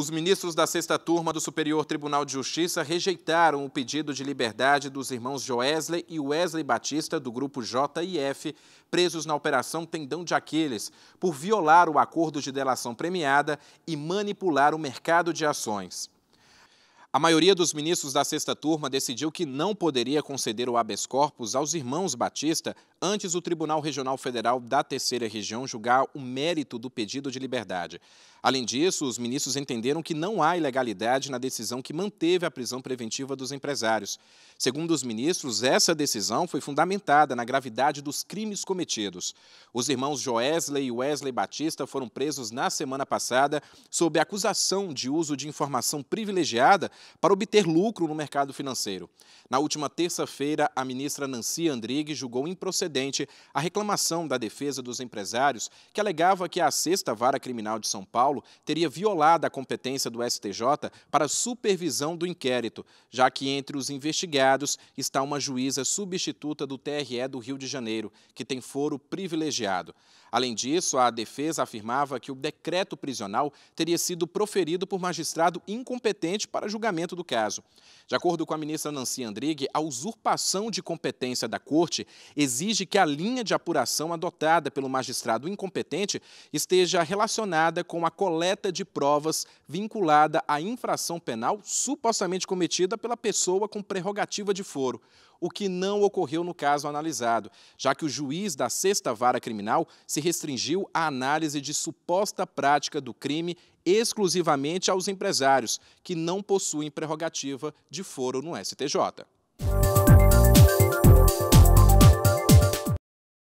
Os ministros da sexta turma do Superior Tribunal de Justiça rejeitaram o pedido de liberdade dos irmãos Joesley e Wesley Batista, do grupo JIF, presos na Operação Tendão de Aquiles, por violar o acordo de delação premiada e manipular o mercado de ações. A maioria dos ministros da sexta turma decidiu que não poderia conceder o habeas corpus aos irmãos Batista antes o Tribunal Regional Federal da Terceira Região julgar o mérito do pedido de liberdade. Além disso, os ministros entenderam que não há ilegalidade na decisão que manteve a prisão preventiva dos empresários. Segundo os ministros, essa decisão foi fundamentada na gravidade dos crimes cometidos. Os irmãos Joesley e Wesley Batista foram presos na semana passada sob acusação de uso de informação privilegiada para obter lucro no mercado financeiro. Na última terça-feira, a ministra Nancy Andrighi julgou improcedente a reclamação da defesa dos empresários que alegava que a Sexta Vara Criminal de São Paulo teria violado a competência do STJ para supervisão do inquérito, já que entre os investigados está uma juíza substituta do TRE do Rio de Janeiro, que tem foro privilegiado. Além disso, a defesa afirmava que o decreto prisional teria sido proferido por magistrado incompetente para julgar julgamento do caso. De acordo com a ministra Nancy Andrighi, a usurpação de competência da corte exige que a linha de apuração adotada pelo magistrado incompetente esteja relacionada com a coleta de provas vinculada à infração penal supostamente cometida pela pessoa com prerrogativa de foro o que não ocorreu no caso analisado, já que o juiz da sexta vara criminal se restringiu à análise de suposta prática do crime exclusivamente aos empresários, que não possuem prerrogativa de foro no STJ.